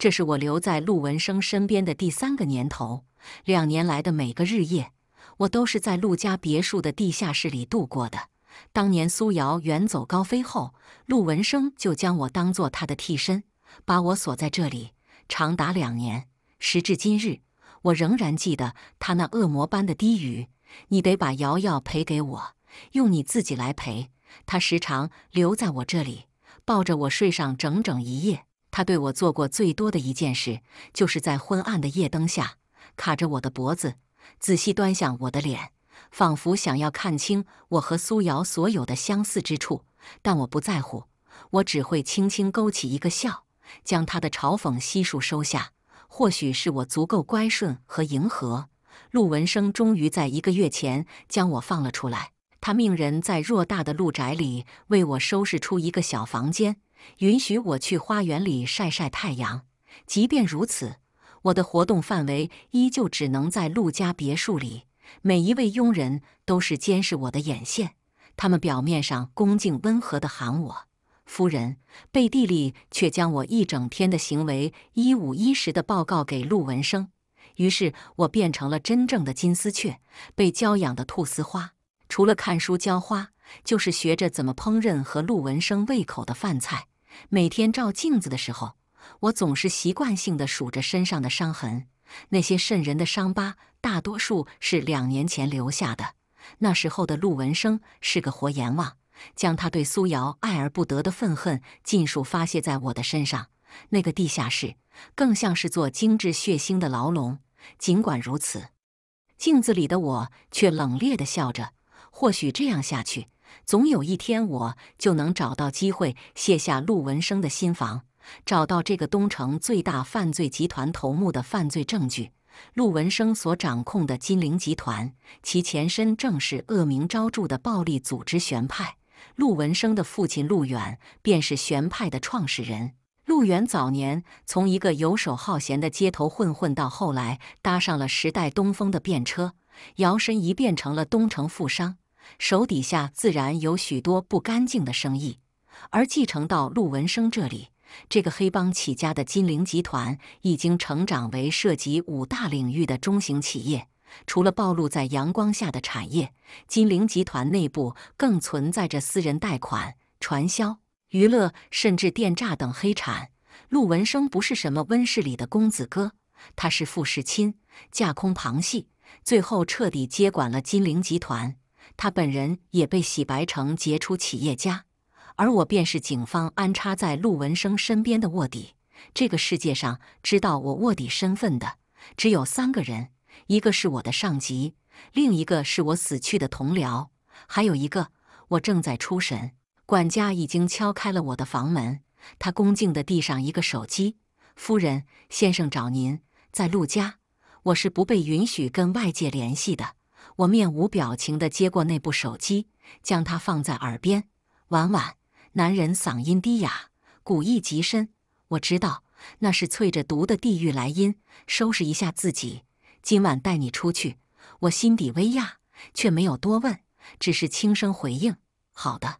这是我留在陆文生身边的第三个年头，两年来的每个日夜，我都是在陆家别墅的地下室里度过的。当年苏瑶远走高飞后，陆文生就将我当做他的替身，把我锁在这里长达两年。时至今日，我仍然记得他那恶魔般的低语：“你得把瑶瑶赔给我，用你自己来赔。”他时常留在我这里，抱着我睡上整整一夜。他对我做过最多的一件事，就是在昏暗的夜灯下卡着我的脖子，仔细端详我的脸，仿佛想要看清我和苏瑶所有的相似之处。但我不在乎，我只会轻轻勾起一个笑，将他的嘲讽悉数收下。或许是我足够乖顺和迎合，陆文生终于在一个月前将我放了出来。他命人在偌大的陆宅里为我收拾出一个小房间。允许我去花园里晒晒太阳，即便如此，我的活动范围依旧只能在陆家别墅里。每一位佣人都是监视我的眼线，他们表面上恭敬温和地喊我夫人，背地里却将我一整天的行为一五一十地报告给陆文生。于是，我变成了真正的金丝雀，被娇养的菟丝花。除了看书、浇花，就是学着怎么烹饪和陆文生胃口的饭菜。每天照镜子的时候，我总是习惯性的数着身上的伤痕。那些渗人的伤疤，大多数是两年前留下的。那时候的陆文生是个活阎王，将他对苏瑶爱而不得的愤恨尽数发泄在我的身上。那个地下室更像是座精致血腥的牢笼。尽管如此，镜子里的我却冷冽地笑着。或许这样下去。总有一天，我就能找到机会卸下陆文生的心防，找到这个东城最大犯罪集团头目的犯罪证据。陆文生所掌控的金陵集团，其前身正是恶名昭著的暴力组织玄派。陆文生的父亲陆远便是玄派的创始人。陆远早年从一个游手好闲的街头混混，到后来搭上了时代东风的便车，摇身一变成了东城富商。手底下自然有许多不干净的生意，而继承到陆文生这里，这个黑帮起家的金陵集团已经成长为涉及五大领域的中型企业。除了暴露在阳光下的产业，金陵集团内部更存在着私人贷款、传销、娱乐，甚至电诈等黑产。陆文生不是什么温室里的公子哥，他是富士亲架空旁系，最后彻底接管了金陵集团。他本人也被洗白成杰出企业家，而我便是警方安插在陆文生身边的卧底。这个世界上知道我卧底身份的只有三个人，一个是我的上级，另一个是我死去的同僚，还有一个我正在出审。管家已经敲开了我的房门，他恭敬的递上一个手机：“夫人，先生找您，在陆家。我是不被允许跟外界联系的。”我面无表情地接过那部手机，将它放在耳边。晚晚，男人嗓音低哑，古意极深。我知道那是淬着毒的地狱来音。收拾一下自己，今晚带你出去。我心底微讶，却没有多问，只是轻声回应：“好的。”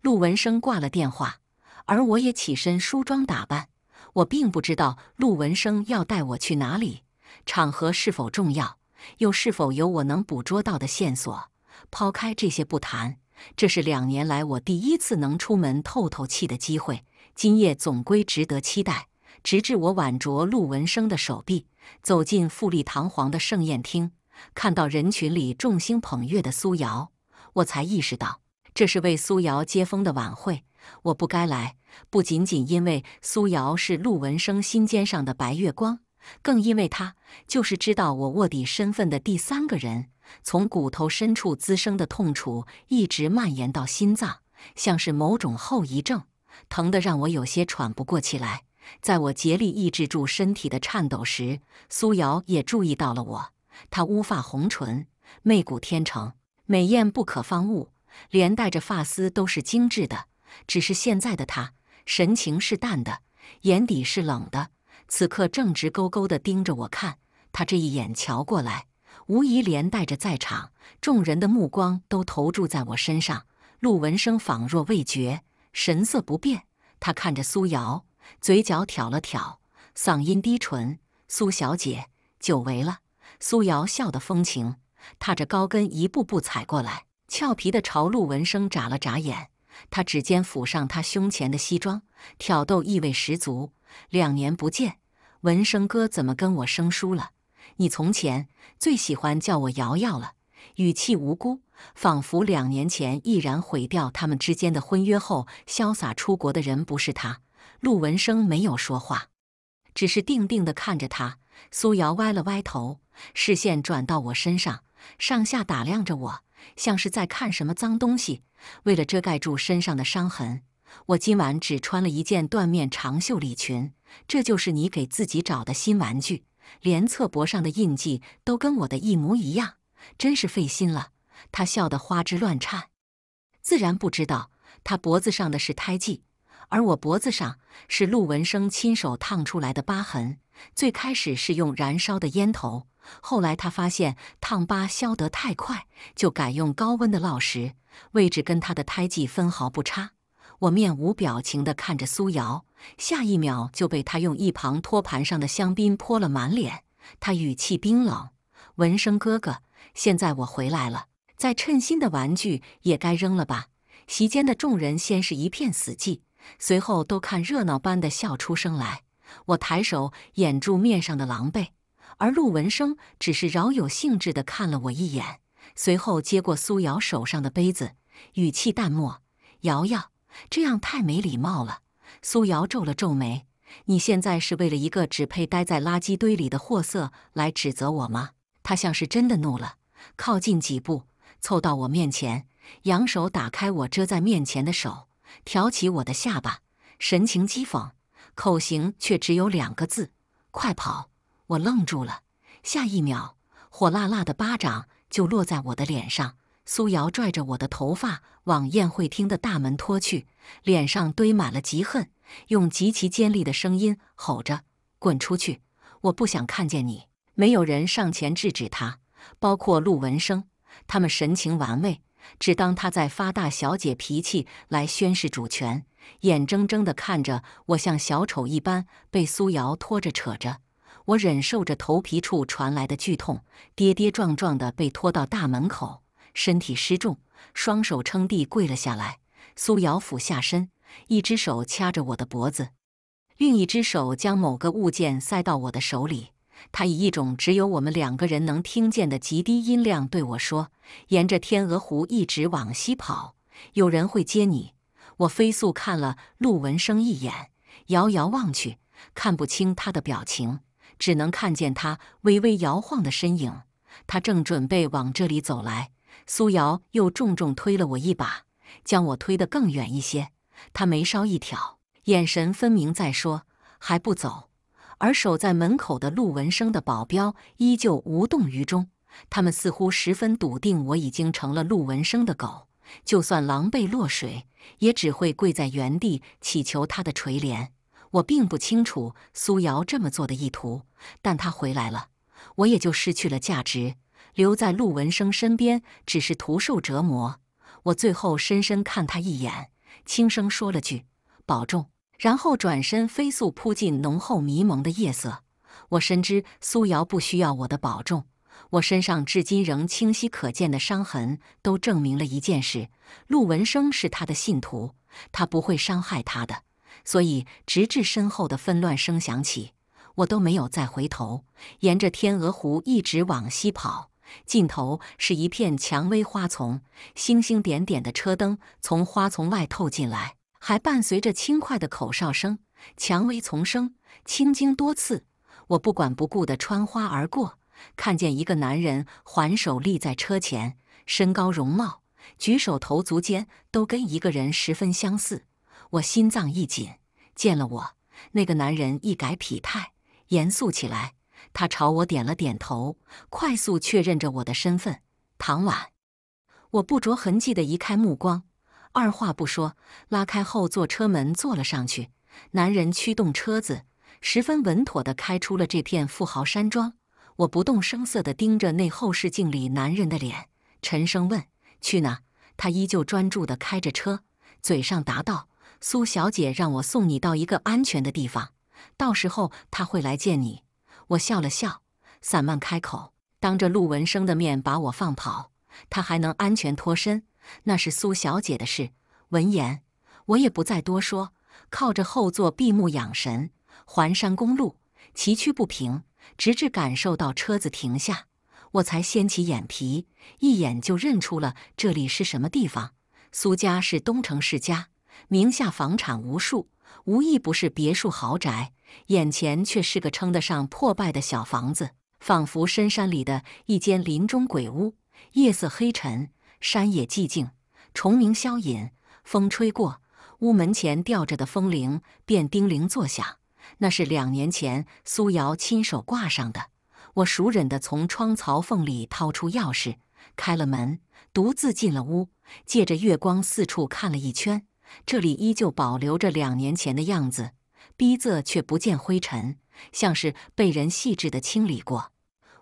陆文生挂了电话，而我也起身梳妆打扮。我并不知道陆文生要带我去哪里，场合是否重要。又是否有我能捕捉到的线索？抛开这些不谈，这是两年来我第一次能出门透透气的机会。今夜总归值得期待。直至我挽着陆文生的手臂走进富丽堂皇的盛宴厅，看到人群里众星捧月的苏瑶，我才意识到这是为苏瑶接风的晚会。我不该来，不仅仅因为苏瑶是陆文生心尖上的白月光。更因为他就是知道我卧底身份的第三个人，从骨头深处滋生的痛楚一直蔓延到心脏，像是某种后遗症，疼得让我有些喘不过气来。在我竭力抑制住身体的颤抖时，苏瑶也注意到了我。她乌发红唇，媚骨天成，美艳不可方物，连带着发丝都是精致的。只是现在的她，神情是淡的，眼底是冷的。此刻正直勾勾地盯着我看，他这一眼瞧过来，无疑连带着在场众人的目光都投注在我身上。陆文生仿若未觉，神色不变。他看着苏瑶，嘴角挑了挑，嗓音低沉：“苏小姐，久违了。”苏瑶笑得风情，踏着高跟一步步踩过来，俏皮地朝陆文生眨了眨眼。他指尖抚上他胸前的西装，挑逗意味十足。两年不见，文生哥怎么跟我生疏了？你从前最喜欢叫我瑶瑶了，语气无辜，仿佛两年前毅然毁掉他们之间的婚约后潇洒出国的人不是他。陆文生没有说话，只是定定地看着他。苏瑶歪了歪头，视线转到我身上，上下打量着我。像是在看什么脏东西。为了遮盖住身上的伤痕，我今晚只穿了一件缎面长袖礼裙。这就是你给自己找的新玩具，连侧脖上的印记都跟我的一模一样，真是费心了。他笑得花枝乱颤，自然不知道他脖子上的是胎记，而我脖子上是陆文生亲手烫出来的疤痕。最开始是用燃烧的烟头，后来他发现烫疤消得太快，就改用高温的烙石，位置跟他的胎记分毫不差。我面无表情地看着苏瑶，下一秒就被他用一旁托盘上的香槟泼了满脸。他语气冰冷：“闻声哥哥，现在我回来了，再称心的玩具也该扔了吧。”席间的众人先是一片死寂，随后都看热闹般的笑出声来。我抬手掩住面上的狼狈，而陆文生只是饶有兴致地看了我一眼，随后接过苏瑶手上的杯子，语气淡漠：“瑶瑶，这样太没礼貌了。”苏瑶皱了皱眉：“你现在是为了一个只配待在垃圾堆里的货色来指责我吗？”他像是真的怒了，靠近几步，凑到我面前，扬手打开我遮在面前的手，挑起我的下巴，神情讥讽。口型却只有两个字：“快跑！”我愣住了。下一秒，火辣辣的巴掌就落在我的脸上。苏瑶拽着我的头发往宴会厅的大门拖去，脸上堆满了极恨，用极其尖利的声音吼着：“滚出去！我不想看见你！”没有人上前制止她，包括陆文生。他们神情玩味，只当她在发大小姐脾气，来宣示主权。眼睁睁地看着我像小丑一般被苏瑶拖着扯着，我忍受着头皮处传来的剧痛，跌跌撞撞地被拖到大门口，身体失重，双手撑地跪了下来。苏瑶俯下身，一只手掐着我的脖子，另一只手将某个物件塞到我的手里。他以一种只有我们两个人能听见的极低音量对我说：“沿着天鹅湖一直往西跑，有人会接你。”我飞速看了陆文生一眼，遥遥望去，看不清他的表情，只能看见他微微摇晃的身影。他正准备往这里走来，苏瑶又重重推了我一把，将我推得更远一些。他眉梢一挑，眼神分明在说：“还不走？”而守在门口的陆文生的保镖依旧无动于衷，他们似乎十分笃定，我已经成了陆文生的狗，就算狼狈落水。也只会跪在原地祈求他的垂怜。我并不清楚苏瑶这么做的意图，但他回来了，我也就失去了价值。留在陆文生身边，只是徒受折磨。我最后深深看他一眼，轻声说了句“保重”，然后转身飞速扑进浓厚迷蒙的夜色。我深知苏瑶不需要我的保重。我身上至今仍清晰可见的伤痕，都证明了一件事：陆文生是他的信徒，他不会伤害他的。所以，直至身后的纷乱声响起，我都没有再回头。沿着天鹅湖一直往西跑，尽头是一片蔷薇花丛，星星点点的车灯从花丛外透进来，还伴随着轻快的口哨声。蔷薇丛生，青茎多刺，我不管不顾的穿花而过。看见一个男人环手立在车前，身高容貌，举手投足间都跟一个人十分相似。我心脏一紧，见了我，那个男人一改痞态，严肃起来。他朝我点了点头，快速确认着我的身份。唐婉，我不着痕迹地移开目光，二话不说，拉开后座车门坐了上去。男人驱动车子，十分稳妥地开出了这片富豪山庄。我不动声色地盯着那后视镜里男人的脸，沉声问：“去哪？”他依旧专注地开着车，嘴上答道：“苏小姐让我送你到一个安全的地方，到时候她会来见你。”我笑了笑，散漫开口：“当着陆文生的面把我放跑，他还能安全脱身？那是苏小姐的事。”闻言，我也不再多说，靠着后座闭目养神。环山公路崎岖不平。直至感受到车子停下，我才掀起眼皮，一眼就认出了这里是什么地方。苏家是东城世家，名下房产无数，无一不是别墅豪宅。眼前却是个称得上破败的小房子，仿佛深山里的一间林中鬼屋。夜色黑沉，山野寂静，虫鸣消隐，风吹过，屋门前吊着的风铃便叮铃作响。那是两年前苏瑶亲手挂上的。我熟忍地从窗槽缝里掏出钥匙，开了门，独自进了屋，借着月光四处看了一圈。这里依旧保留着两年前的样子，逼仄却不见灰尘，像是被人细致地清理过。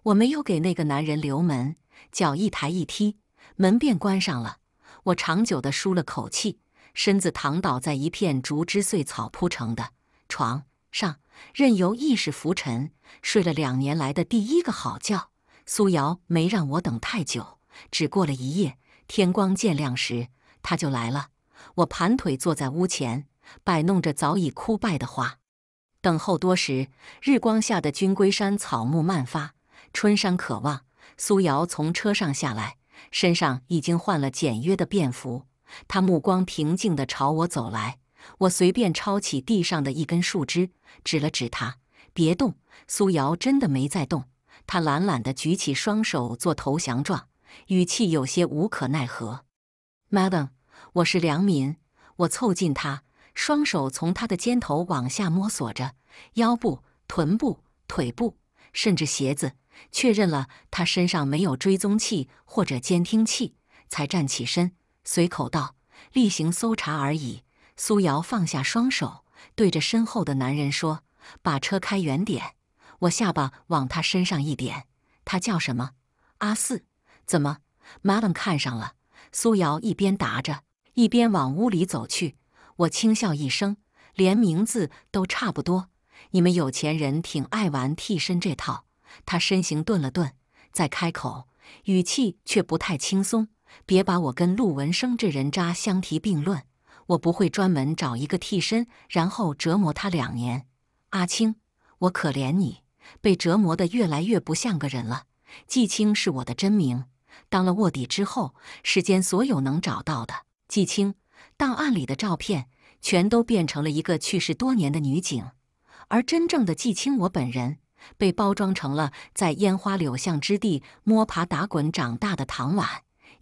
我没有给那个男人留门，脚一抬一踢，门便关上了。我长久地舒了口气，身子躺倒在一片竹枝碎草铺成的床。上任由意识浮沉，睡了两年来的第一个好觉。苏瑶没让我等太久，只过了一夜，天光渐亮时，他就来了。我盘腿坐在屋前，摆弄着早已枯败的花。等候多时，日光下的军龟山草木漫发，春山可望。苏瑶从车上下来，身上已经换了简约的便服，他目光平静地朝我走来。我随便抄起地上的一根树枝，指了指他：“别动。”苏瑶真的没在动。他懒懒地举起双手做投降状，语气有些无可奈何：“Madam，我是良民。”我凑近他，双手从他的肩头往下摸索着腰部、臀部、腿部，甚至鞋子，确认了他身上没有追踪器或者监听器，才站起身，随口道：“例行搜查而已。”苏瑶放下双手，对着身后的男人说：“把车开远点。”我下巴往他身上一点，他叫什么？阿四？怎么？a m 看上了？苏瑶一边答着，一边往屋里走去。我轻笑一声，连名字都差不多。你们有钱人挺爱玩替身这套。他身形顿了顿，再开口，语气却不太轻松：“别把我跟陆文生这人渣相提并论。”我不会专门找一个替身，然后折磨他两年。阿青，我可怜你，被折磨得越来越不像个人了。季青是我的真名。当了卧底之后，世间所有能找到的季青档案里的照片，全都变成了一个去世多年的女警。而真正的季青，我本人，被包装成了在烟花柳巷之地摸爬打滚长大的唐婉，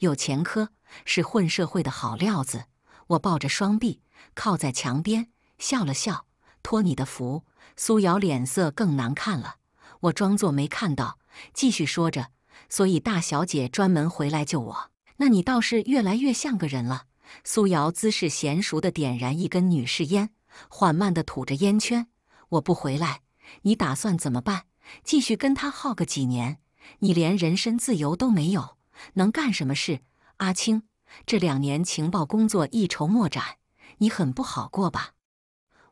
有前科，是混社会的好料子。我抱着双臂靠在墙边，笑了笑。托你的福，苏瑶脸色更难看了。我装作没看到，继续说着。所以大小姐专门回来救我。那你倒是越来越像个人了。苏瑶姿势娴熟地点燃一根女士烟，缓慢地吐着烟圈。我不回来，你打算怎么办？继续跟他耗个几年？你连人身自由都没有，能干什么事？阿青。这两年情报工作一筹莫展，你很不好过吧？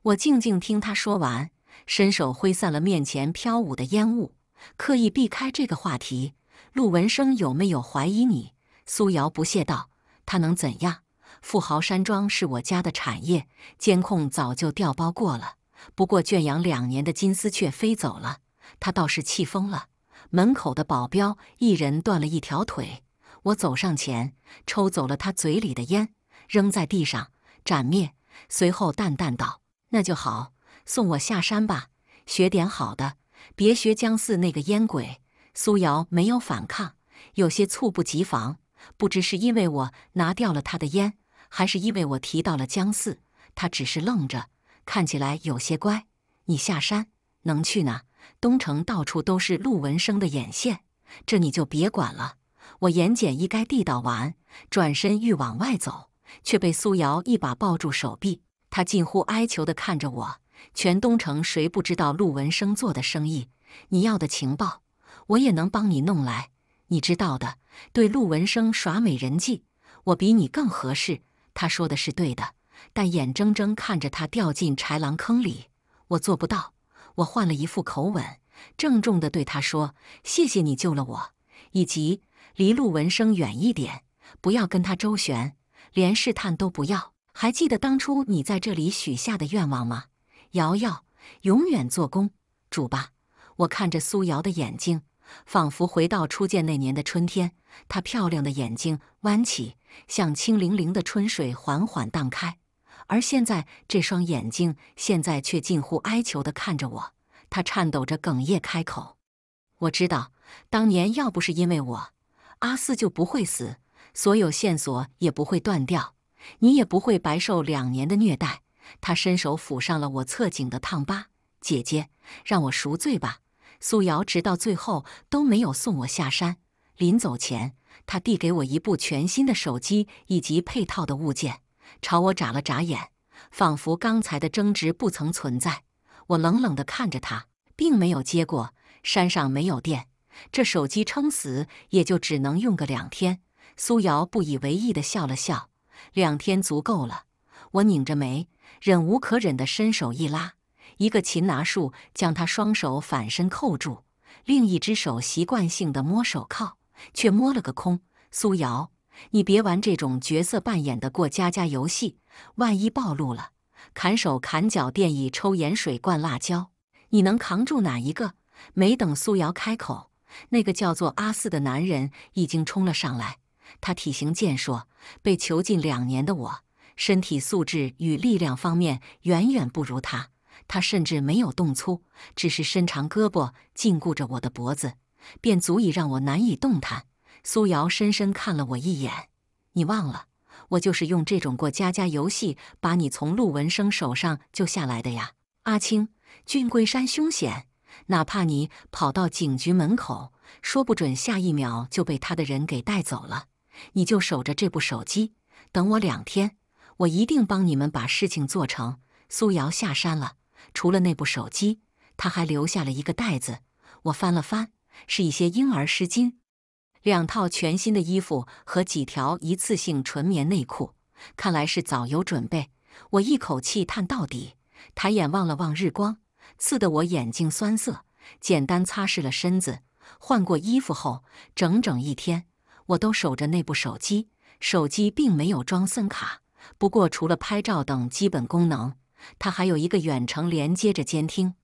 我静静听他说完，伸手挥散了面前飘舞的烟雾，刻意避开这个话题。陆文生有没有怀疑你？苏瑶不屑道：“他能怎样？富豪山庄是我家的产业，监控早就调包过了。不过圈养两年的金丝雀飞走了，他倒是气疯了，门口的保镖一人断了一条腿。”我走上前，抽走了他嘴里的烟，扔在地上，斩灭。随后淡淡道：“那就好，送我下山吧，学点好的，别学江四那个烟鬼。”苏瑶没有反抗，有些猝不及防，不知是因为我拿掉了他的烟，还是因为我提到了江四。他只是愣着，看起来有些乖。你下山能去哪？东城到处都是陆文生的眼线，这你就别管了。我言简意赅地道完，转身欲往外走，却被苏瑶一把抱住手臂。他近乎哀求地看着我。全东城谁不知道陆文生做的生意？你要的情报，我也能帮你弄来。你知道的，对陆文生耍美人计，我比你更合适。他说的是对的，但眼睁睁看着他掉进豺狼坑里，我做不到。我换了一副口吻，郑重地对他说：“谢谢你救了我，以及。”离陆文生远一点，不要跟他周旋，连试探都不要。还记得当初你在这里许下的愿望吗？瑶瑶，永远做公主吧。我看着苏瑶的眼睛，仿佛回到初见那年的春天。她漂亮的眼睛弯起，像清凌凌的春水，缓缓荡开。而现在，这双眼睛现在却近乎哀求地看着我。她颤抖着，哽咽开口：“我知道，当年要不是因为我。”阿四就不会死，所有线索也不会断掉，你也不会白受两年的虐待。他伸手抚上了我侧颈的烫疤，姐姐，让我赎罪吧。苏瑶直到最后都没有送我下山，临走前，他递给我一部全新的手机以及配套的物件，朝我眨了眨眼，仿佛刚才的争执不曾存在。我冷冷地看着他，并没有接过。山上没有电。这手机撑死也就只能用个两天。苏瑶不以为意的笑了笑，两天足够了。我拧着眉，忍无可忍的伸手一拉，一个擒拿术将他双手反身扣住，另一只手习惯性的摸手铐，却摸了个空。苏瑶，你别玩这种角色扮演的过家家游戏，万一暴露了，砍手砍脚、电椅、抽盐水、灌辣椒，你能扛住哪一个？没等苏瑶开口。那个叫做阿四的男人已经冲了上来。他体型健硕，被囚禁两年的我，身体素质与力量方面远远不如他。他甚至没有动粗，只是伸长胳膊禁锢着我的脖子，便足以让我难以动弹。苏瑶深深看了我一眼：“你忘了，我就是用这种过家家游戏把你从陆文生手上救下来的呀。”阿青，俊贵山凶险。哪怕你跑到警局门口，说不准下一秒就被他的人给带走了。你就守着这部手机，等我两天，我一定帮你们把事情做成。苏瑶下山了，除了那部手机，他还留下了一个袋子。我翻了翻，是一些婴儿湿巾，两套全新的衣服和几条一次性纯棉内裤。看来是早有准备。我一口气叹到底，抬眼望了望日光。刺得我眼睛酸涩，简单擦拭了身子，换过衣服后，整整一天我都守着那部手机。手机并没有装 SIM 卡，不过除了拍照等基本功能，它还有一个远程连接着监听。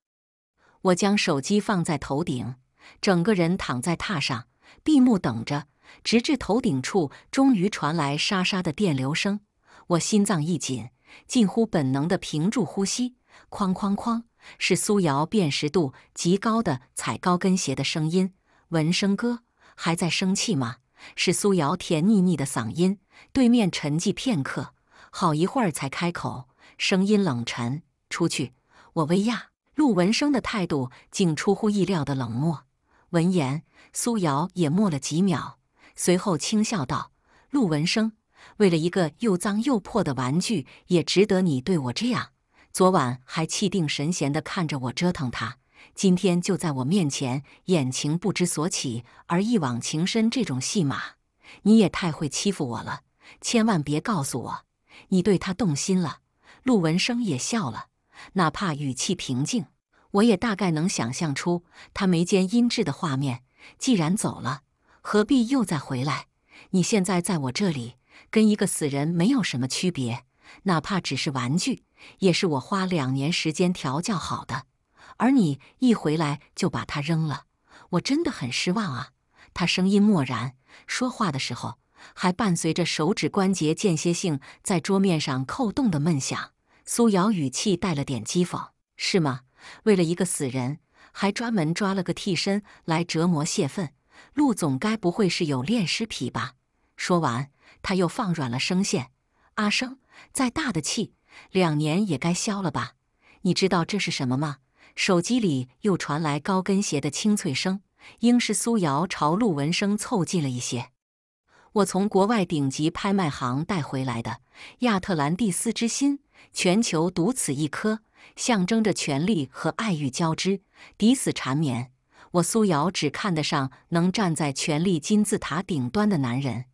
我将手机放在头顶，整个人躺在榻上，闭目等着，直至头顶处终于传来沙沙的电流声，我心脏一紧，近乎本能的屏住呼吸。哐哐哐。是苏瑶辨识度极高的踩高跟鞋的声音。闻声哥还在生气吗？是苏瑶甜腻腻的嗓音。对面沉寂片刻，好一会儿才开口，声音冷沉：“出去，我薇娅。”陆文生的态度竟出乎意料的冷漠。闻言，苏瑶也默了几秒，随后轻笑道：“陆文生，为了一个又脏又破的玩具，也值得你对我这样？”昨晚还气定神闲地看着我折腾他，今天就在我面前，眼情不知所起而一往情深，这种戏码，你也太会欺负我了！千万别告诉我你对他动心了。陆文生也笑了，哪怕语气平静，我也大概能想象出他眉间阴鸷的画面。既然走了，何必又再回来？你现在在我这里，跟一个死人没有什么区别。哪怕只是玩具，也是我花两年时间调教好的，而你一回来就把它扔了，我真的很失望啊！他声音漠然，说话的时候还伴随着手指关节间歇性在桌面上扣动的闷响。苏瑶语气带了点讥讽：“是吗？为了一个死人，还专门抓了个替身来折磨泄愤？陆总该不会是有恋尸癖吧？”说完，他又放软了声线：“阿生。”再大的气，两年也该消了吧？你知道这是什么吗？手机里又传来高跟鞋的清脆声，应是苏瑶朝陆文生凑近了一些。我从国外顶级拍卖行带回来的亚特兰蒂斯之心，全球独此一颗，象征着权力和爱欲交织，抵死缠绵。我苏瑶只看得上能站在权力金字塔顶端的男人，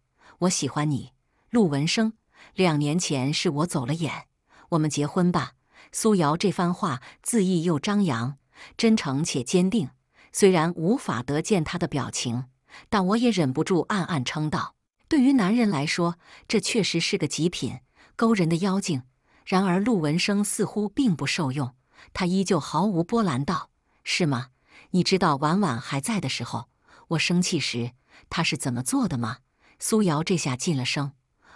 我喜欢你，陆文生。两年前是我走了眼，我们结婚吧。苏瑶这番话，恣意又张扬，真诚且坚定。虽然无法得见他的表情，但我也忍不住暗暗称道：对于男人来说，这确实是个极品勾人的妖精。然而陆文生似乎并不受用，他依旧毫无波澜道：“是吗？你知道婉婉还在的时候，我生气时他是怎么做的吗？”苏瑶这下禁了声。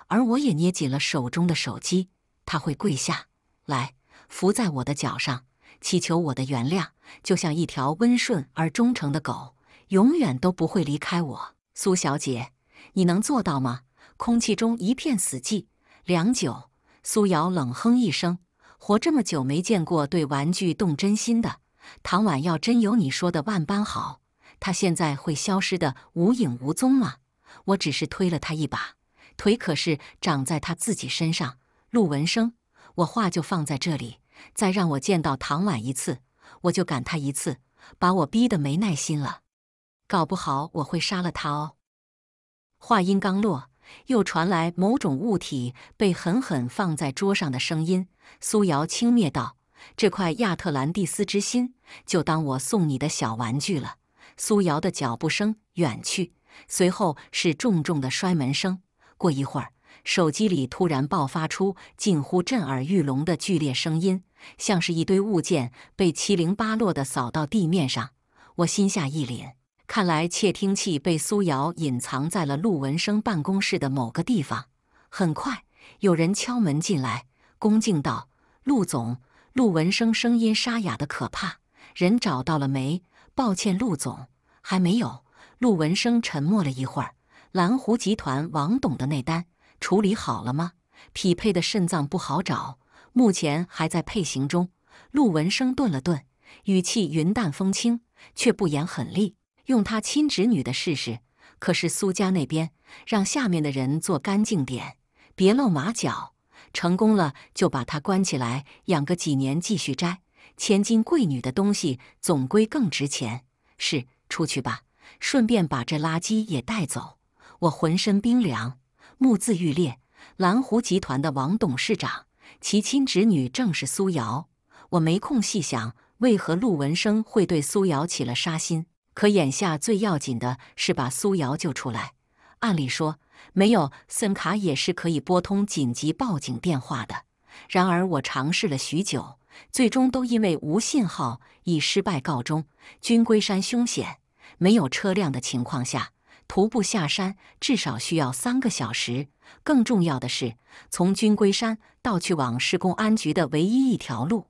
而我也捏紧了手中的手机，他会跪下来，伏在我的脚上，祈求我的原谅，就像一条温顺而忠诚的狗，永远都不会离开我。苏小姐，你能做到吗？空气中一片死寂。良久，苏瑶冷哼一声：“活这么久，没见过对玩具动真心的唐婉。要真有你说的万般好，他现在会消失得无影无踪吗？我只是推了他一把。”腿可是长在他自己身上，陆文生，我话就放在这里，再让我见到唐婉一次，我就赶他一次，把我逼得没耐心了，搞不好我会杀了他哦。话音刚落，又传来某种物体被狠狠放在桌上的声音。苏瑶轻蔑道：“这块亚特兰蒂斯之心，就当我送你的小玩具了。”苏瑶的脚步声远去，随后是重重的摔门声。过一会儿，手机里突然爆发出近乎震耳欲聋的剧烈声音，像是一堆物件被七零八落的扫到地面上。我心下一凛，看来窃听器被苏瑶隐藏在了陆文生办公室的某个地方。很快，有人敲门进来，恭敬道：“陆总。”陆文生声音沙哑的可怕：“人找到了没？”“抱歉，陆总，还没有。”陆文生沉默了一会儿。蓝湖集团王董的那单处理好了吗？匹配的肾脏不好找，目前还在配型中。陆文生顿了顿，语气云淡风轻，却不言狠厉，用他亲侄女的试试。可是苏家那边让下面的人做干净点，别露马脚。成功了就把他关起来养个几年，继续摘。千金贵女的东西总归更值钱。是，出去吧，顺便把这垃圾也带走。我浑身冰凉，目眦欲裂。蓝湖集团的王董事长，其亲侄女正是苏瑶。我没空细想，为何陆文生会对苏瑶起了杀心。可眼下最要紧的是把苏瑶救出来。按理说，没有 SIM 卡也是可以拨通紧急报警电话的。然而我尝试了许久，最终都因为无信号以失败告终。军规山凶险，没有车辆的情况下。徒步下山至少需要三个小时，更重要的是，从军龟山到去往市公安局的唯一一条路，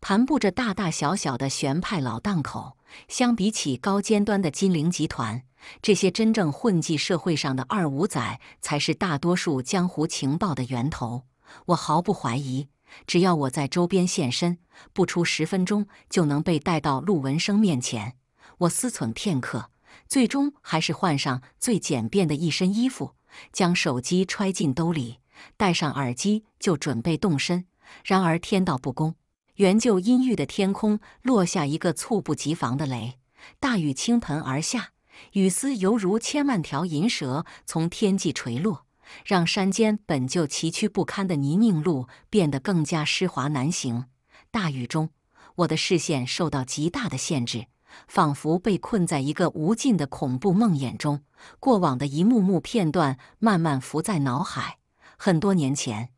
盘布着大大小小的玄派老档口。相比起高尖端的金陵集团，这些真正混迹社会上的二五仔才是大多数江湖情报的源头。我毫不怀疑，只要我在周边现身，不出十分钟就能被带到陆文生面前。我思忖片刻。最终还是换上最简便的一身衣服，将手机揣进兜里，戴上耳机就准备动身。然而天道不公，原就阴郁的天空落下一个猝不及防的雷，大雨倾盆而下，雨丝犹如千万条银蛇从天际垂落，让山间本就崎岖不堪的泥泞路变得更加湿滑难行。大雨中，我的视线受到极大的限制。仿佛被困在一个无尽的恐怖梦魇中，过往的一幕幕片段慢慢浮在脑海。很多年前，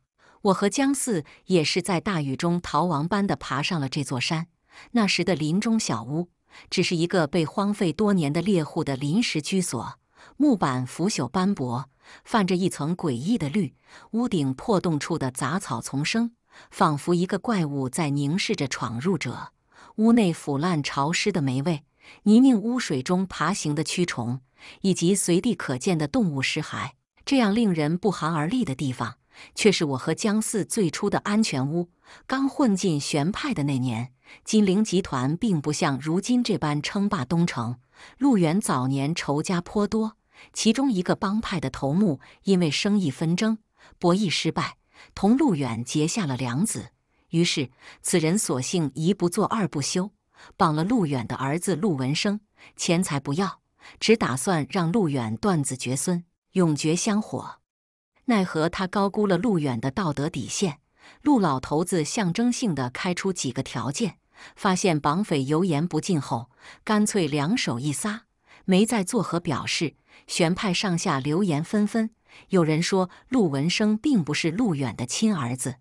我和姜四也是在大雨中逃亡般地爬上了这座山。那时的林中小屋，只是一个被荒废多年的猎户的临时居所，木板腐朽斑驳，泛着一层诡异的绿。屋顶破洞处的杂草丛生，仿佛一个怪物在凝视着闯入者。屋内腐烂、潮湿的霉味，泥泞污水中爬行的蛆虫，以及随地可见的动物尸骸，这样令人不寒而栗的地方，却是我和姜四最初的安全屋。刚混进玄派的那年，金陵集团并不像如今这般称霸东城。陆远早年仇家颇多，其中一个帮派的头目因为生意纷争博弈失败，同陆远结下了梁子。于是，此人索性一不做二不休，绑了陆远的儿子陆文生，钱财不要，只打算让陆远断子绝孙，永绝香火。奈何他高估了陆远的道德底线，陆老头子象征性的开出几个条件，发现绑匪油盐不进后，干脆两手一撒，没再作何表示。玄派上下流言纷纷，有人说陆文生并不是陆远的亲儿子。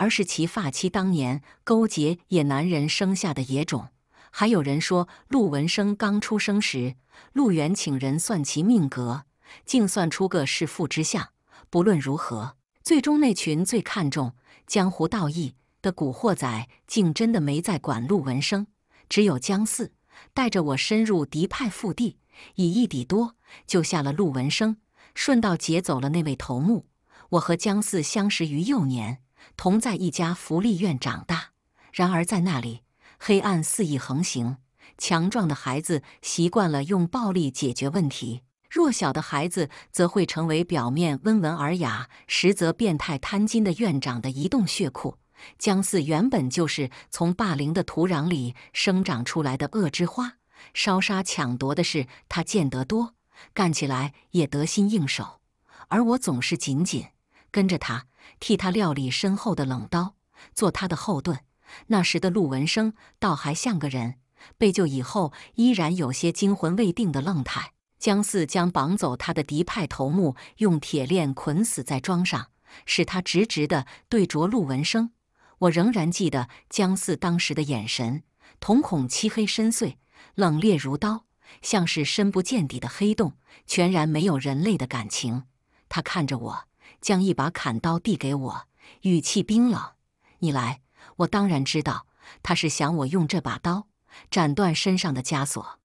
而是其发妻当年勾结野男人生下的野种。还有人说，陆文生刚出生时，陆远请人算其命格，竟算出个弑父之相。不论如何，最终那群最看重江湖道义的古惑仔，竟真的没再管陆文生。只有江四带着我深入敌派腹地，以一抵多，救下了陆文生，顺道劫走了那位头目。我和江四相识于幼年。同在一家福利院长大，然而在那里，黑暗肆意横行。强壮的孩子习惯了用暴力解决问题，弱小的孩子则会成为表面温文尔雅、实则变态贪金的院长的移动血库。江四原本就是从霸凌的土壤里生长出来的恶之花，烧杀抢夺的事他见得多，干起来也得心应手。而我总是紧紧跟着他。替他料理身后的冷刀，做他的后盾。那时的陆文生倒还像个人，被救以后依然有些惊魂未定的愣态。姜四将绑走他的敌派头目用铁链捆死在桩上，使他直直的对着陆文生。我仍然记得姜四当时的眼神，瞳孔漆黑深邃，冷冽如刀，像是深不见底的黑洞，全然没有人类的感情。他看着我。将一把砍刀递给我，语气冰冷：“你来，我当然知道，他是想我用这把刀斩断身上的枷锁，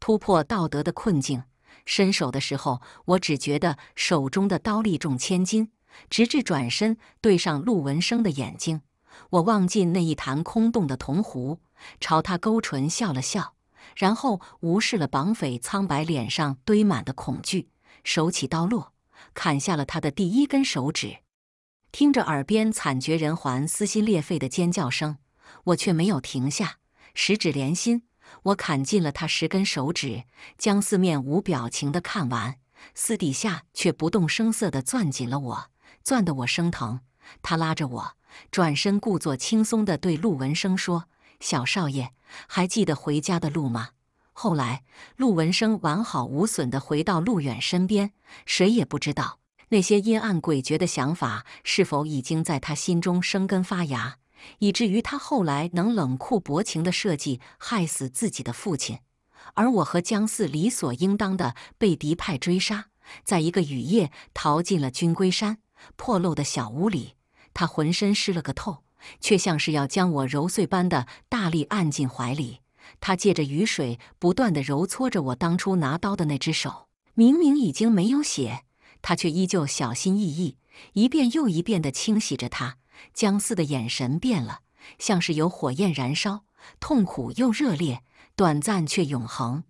突破道德的困境。”伸手的时候，我只觉得手中的刀力重千斤。直至转身对上陆文生的眼睛，我望进那一潭空洞的铜壶，朝他勾唇笑了笑，然后无视了绑匪苍白脸上堆满的恐惧，手起刀落。砍下了他的第一根手指，听着耳边惨绝人寰、撕心裂肺的尖叫声，我却没有停下。十指连心，我砍尽了他十根手指。姜四面无表情的看完，私底下却不动声色的攥紧了我，攥得我生疼。他拉着我转身，故作轻松的对陆文生说：“小少爷，还记得回家的路吗？”后来，陆文生完好无损地回到陆远身边，谁也不知道那些阴暗诡谲的想法是否已经在他心中生根发芽，以至于他后来能冷酷薄情地设计害死自己的父亲。而我和姜四理所应当的被敌派追杀，在一个雨夜逃进了军规山破漏的小屋里，他浑身湿了个透，却像是要将我揉碎般的大力按进怀里。他借着雨水，不断的揉搓着我当初拿刀的那只手，明明已经没有血，他却依旧小心翼翼，一遍又一遍的清洗着。它。姜四的眼神变了，像是有火焰燃烧，痛苦又热烈，短暂却永恒。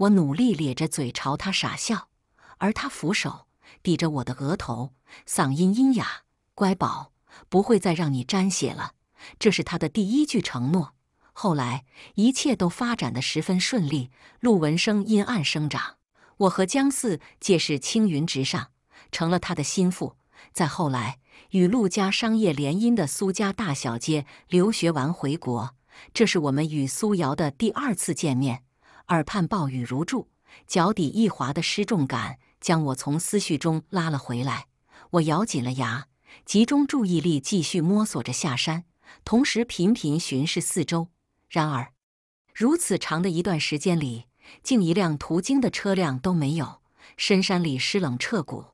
我努力咧着嘴朝他傻笑，而他扶手抵着我的额头，嗓音阴哑：“乖宝，不会再让你沾血了。”这是他的第一句承诺。后来一切都发展的十分顺利，陆文生阴暗生长，我和江四借势青云直上，成了他的心腹。再后来，与陆家商业联姻的苏家大小姐留学完回国，这是我们与苏瑶的第二次见面。耳畔暴雨如注，脚底一滑的失重感将我从思绪中拉了回来。我咬紧了牙，集中注意力，继续摸索着下山，同时频频巡视四周。然而，如此长的一段时间里，竟一辆途经的车辆都没有。深山里湿冷彻骨，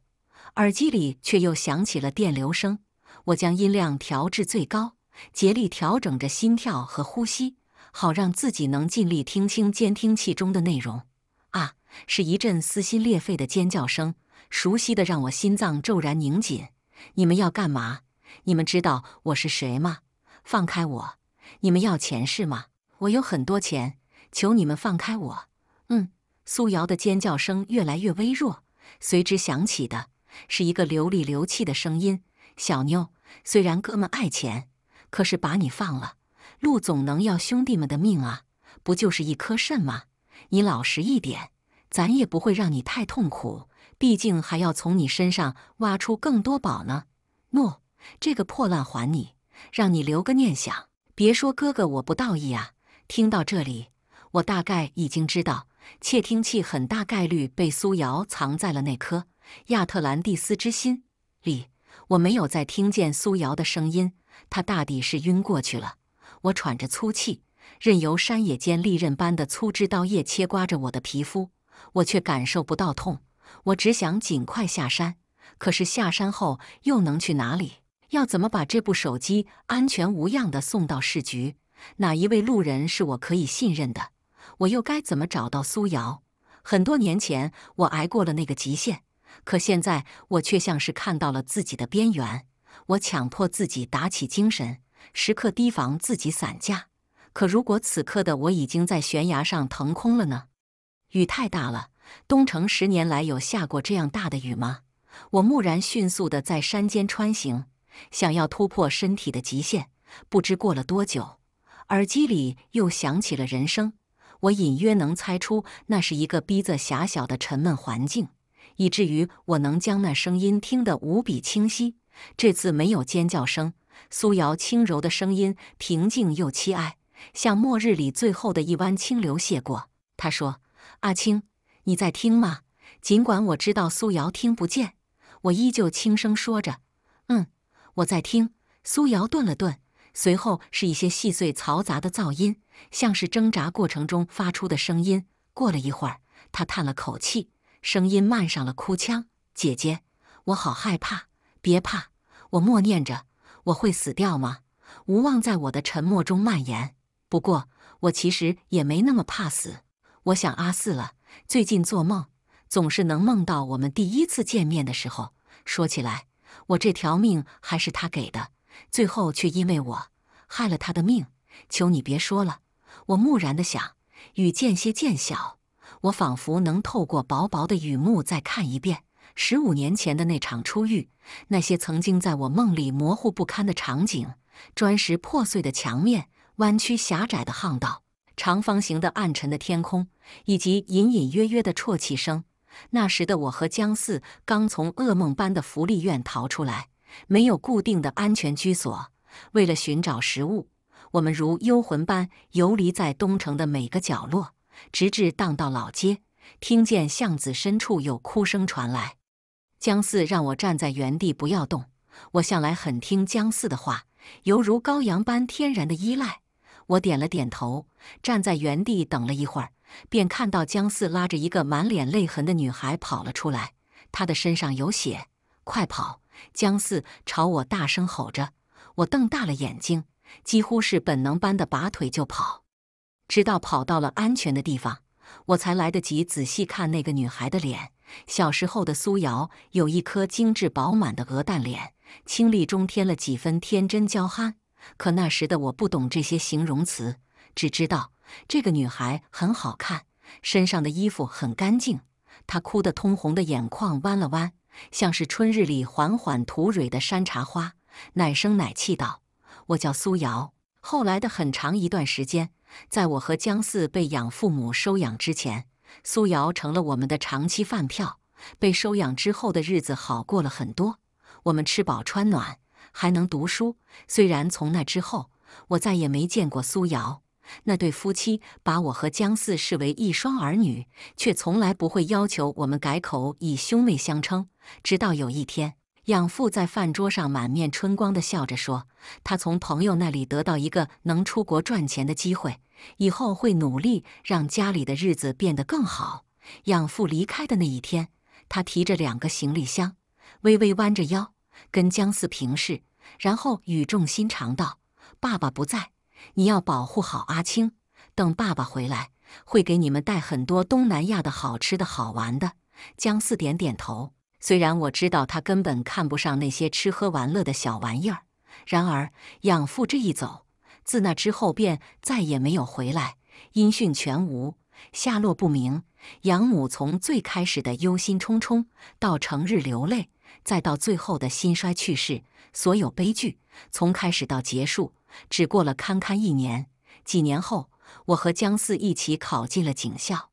耳机里却又响起了电流声。我将音量调至最高，竭力调整着心跳和呼吸，好让自己能尽力听清监听器中的内容。啊！是一阵撕心裂肺的尖叫声，熟悉的让我心脏骤然拧紧。你们要干嘛？你们知道我是谁吗？放开我！你们要钱是吗？我有很多钱，求你们放开我！嗯，苏瑶的尖叫声越来越微弱，随之响起的是一个流里流气的声音：“小妞，虽然哥们爱钱，可是把你放了，陆总能要兄弟们的命啊！不就是一颗肾吗？你老实一点，咱也不会让你太痛苦，毕竟还要从你身上挖出更多宝呢。诺，这个破烂还你，让你留个念想。别说哥哥，我不道义啊！”听到这里，我大概已经知道窃听器很大概率被苏瑶藏在了那颗亚特兰蒂斯之心里。我没有再听见苏瑶的声音，她大抵是晕过去了。我喘着粗气，任由山野间利刃般的粗枝刀叶切刮着我的皮肤，我却感受不到痛。我只想尽快下山，可是下山后又能去哪里？要怎么把这部手机安全无恙地送到市局？哪一位路人是我可以信任的？我又该怎么找到苏瑶？很多年前我挨过了那个极限，可现在我却像是看到了自己的边缘。我强迫自己打起精神，时刻提防自己散架。可如果此刻的我已经在悬崖上腾空了呢？雨太大了，东城十年来有下过这样大的雨吗？我蓦然迅速地在山间穿行，想要突破身体的极限。不知过了多久。耳机里又响起了人声，我隐约能猜出那是一个逼仄狭小的沉闷环境，以至于我能将那声音听得无比清晰。这次没有尖叫声，苏瑶轻柔的声音平静又凄哀，像末日里最后的一弯清流泻过。他说：“阿青，你在听吗？”尽管我知道苏瑶听不见，我依旧轻声说着：“嗯，我在听。”苏瑶顿了顿。随后是一些细碎、嘈杂的噪音，像是挣扎过程中发出的声音。过了一会儿，他叹了口气，声音漫上了哭腔：“姐姐，我好害怕，别怕。”我默念着：“我会死掉吗？”无望在我的沉默中蔓延。不过，我其实也没那么怕死。我想阿四了。最近做梦，总是能梦到我们第一次见面的时候。说起来，我这条命还是他给的。最后却因为我害了他的命，求你别说了。我木然地想，雨渐歇渐小，我仿佛能透过薄薄的雨幕再看一遍十五年前的那场出狱，那些曾经在我梦里模糊不堪的场景：砖石破碎的墙面、弯曲狭窄的巷道、长方形的暗沉的天空，以及隐隐约约的啜泣声。那时的我和姜四刚从噩梦般的福利院逃出来。没有固定的安全居所，为了寻找食物，我们如幽魂般游离在东城的每个角落，直至荡到老街，听见巷子深处有哭声传来。姜四让我站在原地不要动，我向来很听姜四的话，犹如羔羊般天然的依赖。我点了点头，站在原地等了一会儿，便看到姜四拉着一个满脸泪痕的女孩跑了出来，她的身上有血，快跑！姜四朝我大声吼着，我瞪大了眼睛，几乎是本能般的拔腿就跑，直到跑到了安全的地方，我才来得及仔细看那个女孩的脸。小时候的苏瑶有一颗精致饱满的鹅蛋脸，清丽中添了几分天真娇憨。可那时的我不懂这些形容词，只知道这个女孩很好看，身上的衣服很干净。她哭得通红的眼眶弯了弯。像是春日里缓缓吐蕊的山茶花，奶声奶气道：“我叫苏瑶。”后来的很长一段时间，在我和江四被养父母收养之前，苏瑶成了我们的长期饭票。被收养之后的日子好过了很多，我们吃饱穿暖，还能读书。虽然从那之后，我再也没见过苏瑶。那对夫妻把我和姜四视为一双儿女，却从来不会要求我们改口以兄妹相称。直到有一天，养父在饭桌上满面春光地笑着说：“他从朋友那里得到一个能出国赚钱的机会，以后会努力让家里的日子变得更好。”养父离开的那一天，他提着两个行李箱，微微弯着腰，跟姜四平视，然后语重心长道：“爸爸不在。”你要保护好阿青，等爸爸回来会给你们带很多东南亚的好吃的好玩的。姜四点点头。虽然我知道他根本看不上那些吃喝玩乐的小玩意儿，然而养父这一走，自那之后便再也没有回来，音讯全无，下落不明。养母从最开始的忧心忡忡，到成日流泪，再到最后的心衰去世，所有悲剧从开始到结束。只过了堪堪一年，几年后，我和姜四一起考进了警校。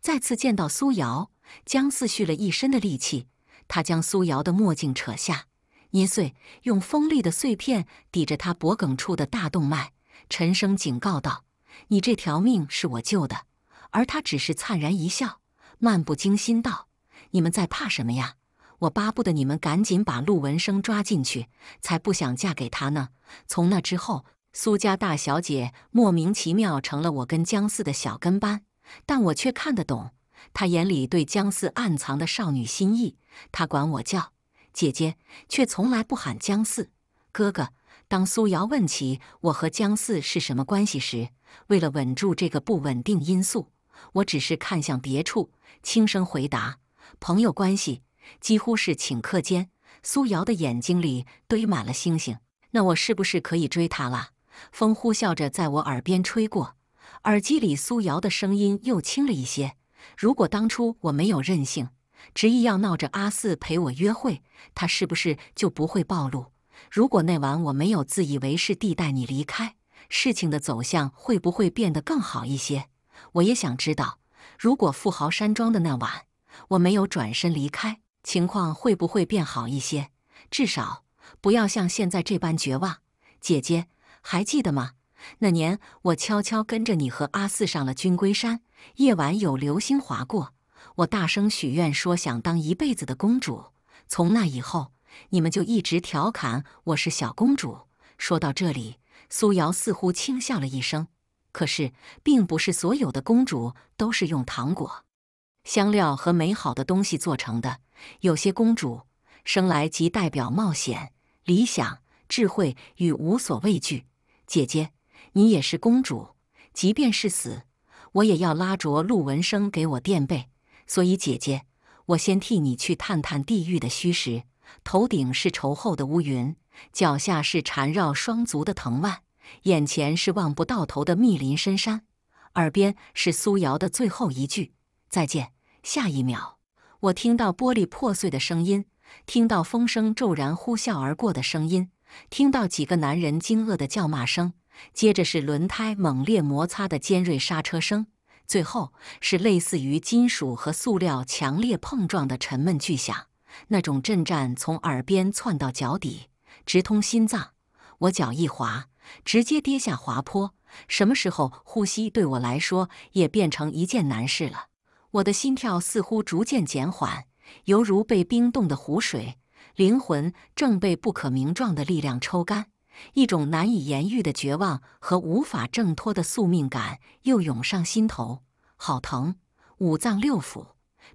再次见到苏瑶，姜四蓄了一身的力气，他将苏瑶的墨镜扯下，捏碎，用锋利的碎片抵着他脖颈处的大动脉，沉声警告道：“你这条命是我救的。”而他只是灿然一笑，漫不经心道：“你们在怕什么呀？”我巴不得你们赶紧把陆文生抓进去，才不想嫁给他呢。从那之后，苏家大小姐莫名其妙成了我跟姜四的小跟班，但我却看得懂她眼里对姜四暗藏的少女心意。她管我叫姐姐，却从来不喊姜四哥哥。当苏瑶问起我和姜四是什么关系时，为了稳住这个不稳定因素，我只是看向别处，轻声回答：“朋友关系。”几乎是顷刻间，苏瑶的眼睛里堆满了星星。那我是不是可以追他了？风呼啸着在我耳边吹过，耳机里苏瑶的声音又轻了一些。如果当初我没有任性，执意要闹着阿四陪我约会，他是不是就不会暴露？如果那晚我没有自以为是地带你离开，事情的走向会不会变得更好一些？我也想知道，如果富豪山庄的那晚我没有转身离开。情况会不会变好一些？至少不要像现在这般绝望。姐姐，还记得吗？那年我悄悄跟着你和阿四上了君归山，夜晚有流星划过，我大声许愿说想当一辈子的公主。从那以后，你们就一直调侃我是小公主。说到这里，苏瑶似乎轻笑了一声。可是，并不是所有的公主都是用糖果、香料和美好的东西做成的。有些公主生来即代表冒险、理想、智慧与无所畏惧。姐姐，你也是公主，即便是死，我也要拉着陆文生给我垫背。所以，姐姐，我先替你去探探地狱的虚实。头顶是稠厚的乌云，脚下是缠绕双足的藤蔓，眼前是望不到头的密林深山，耳边是苏瑶的最后一句再见。下一秒。我听到玻璃破碎的声音，听到风声骤然呼啸而过的声音，听到几个男人惊愕的叫骂声，接着是轮胎猛烈摩擦的尖锐刹车声，最后是类似于金属和塑料强烈碰撞的沉闷巨响。那种震颤从耳边窜到脚底，直通心脏。我脚一滑，直接跌下滑坡。什么时候呼吸对我来说也变成一件难事了？我的心跳似乎逐渐减缓，犹如被冰冻的湖水，灵魂正被不可名状的力量抽干。一种难以言喻的绝望和无法挣脱的宿命感又涌上心头，好疼！五脏六腑、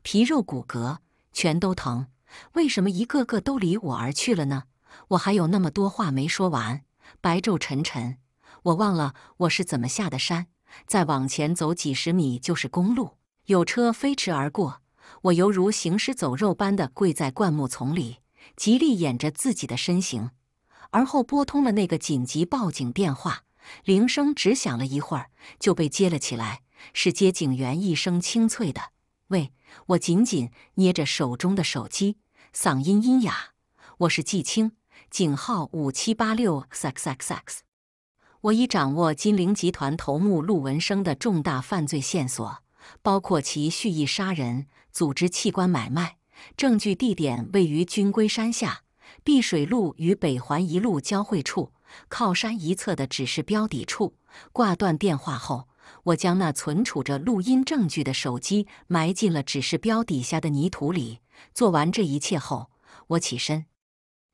皮肉骨骼全都疼。为什么一个个都离我而去了呢？我还有那么多话没说完。白昼沉沉，我忘了我是怎么下的山。再往前走几十米就是公路。有车飞驰而过，我犹如行尸走肉般的跪在灌木丛里，极力掩着自己的身形，而后拨通了那个紧急报警电话。铃声只响了一会儿就被接了起来，是接警员一声清脆的“喂”，我紧紧捏着手中的手机，嗓音阴哑：“我是季青，警号五七八六 x x x，我已掌握金陵集团头目陆文生的重大犯罪线索。”包括其蓄意杀人、组织器官买卖，证据地点位于军规山下碧水路与北环一路交汇处靠山一侧的指示标底处。挂断电话后，我将那存储着录音证据的手机埋进了指示标底下的泥土里。做完这一切后，我起身，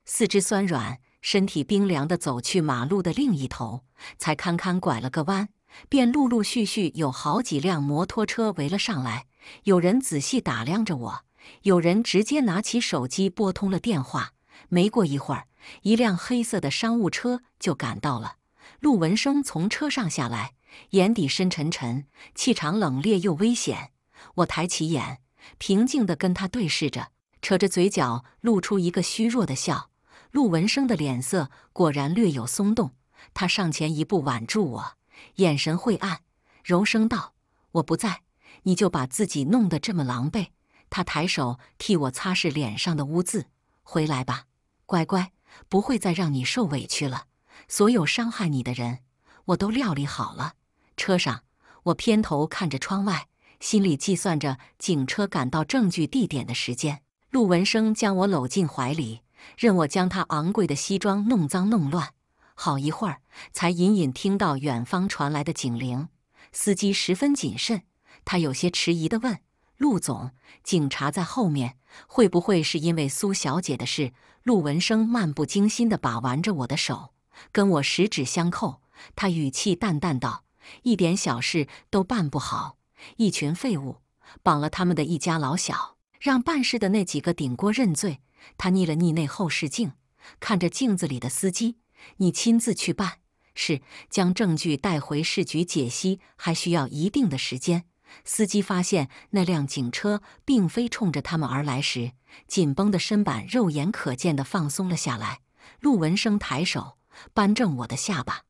四肢酸软，身体冰凉的走去马路的另一头，才堪堪拐了个弯。便陆陆续续有好几辆摩托车围了上来，有人仔细打量着我，有人直接拿起手机拨通了电话。没过一会儿，一辆黑色的商务车就赶到了。陆文生从车上下来，眼底深沉沉，气场冷冽又危险。我抬起眼，平静地跟他对视着，扯着嘴角露出一个虚弱的笑。陆文生的脸色果然略有松动，他上前一步挽住我。眼神晦暗，柔声道：“我不在，你就把自己弄得这么狼狈。”他抬手替我擦拭脸上的污渍，“回来吧，乖乖，不会再让你受委屈了。所有伤害你的人，我都料理好了。”车上，我偏头看着窗外，心里计算着警车赶到证据地点的时间。陆文生将我搂进怀里，任我将他昂贵的西装弄脏弄乱。好一会儿，才隐隐听到远方传来的警铃。司机十分谨慎，他有些迟疑地问：“陆总，警察在后面，会不会是因为苏小姐的事？”陆文生漫不经心地把玩着我的手，跟我十指相扣。他语气淡淡道：“一点小事都办不好，一群废物，绑了他们的一家老小，让办事的那几个顶锅认罪。”他睨了睨内后视镜，看着镜子里的司机。你亲自去办，是将证据带回市局解析，还需要一定的时间。司机发现那辆警车并非冲着他们而来时，紧绷的身板肉眼可见的放松了下来。陆文生抬手扳正我的下巴，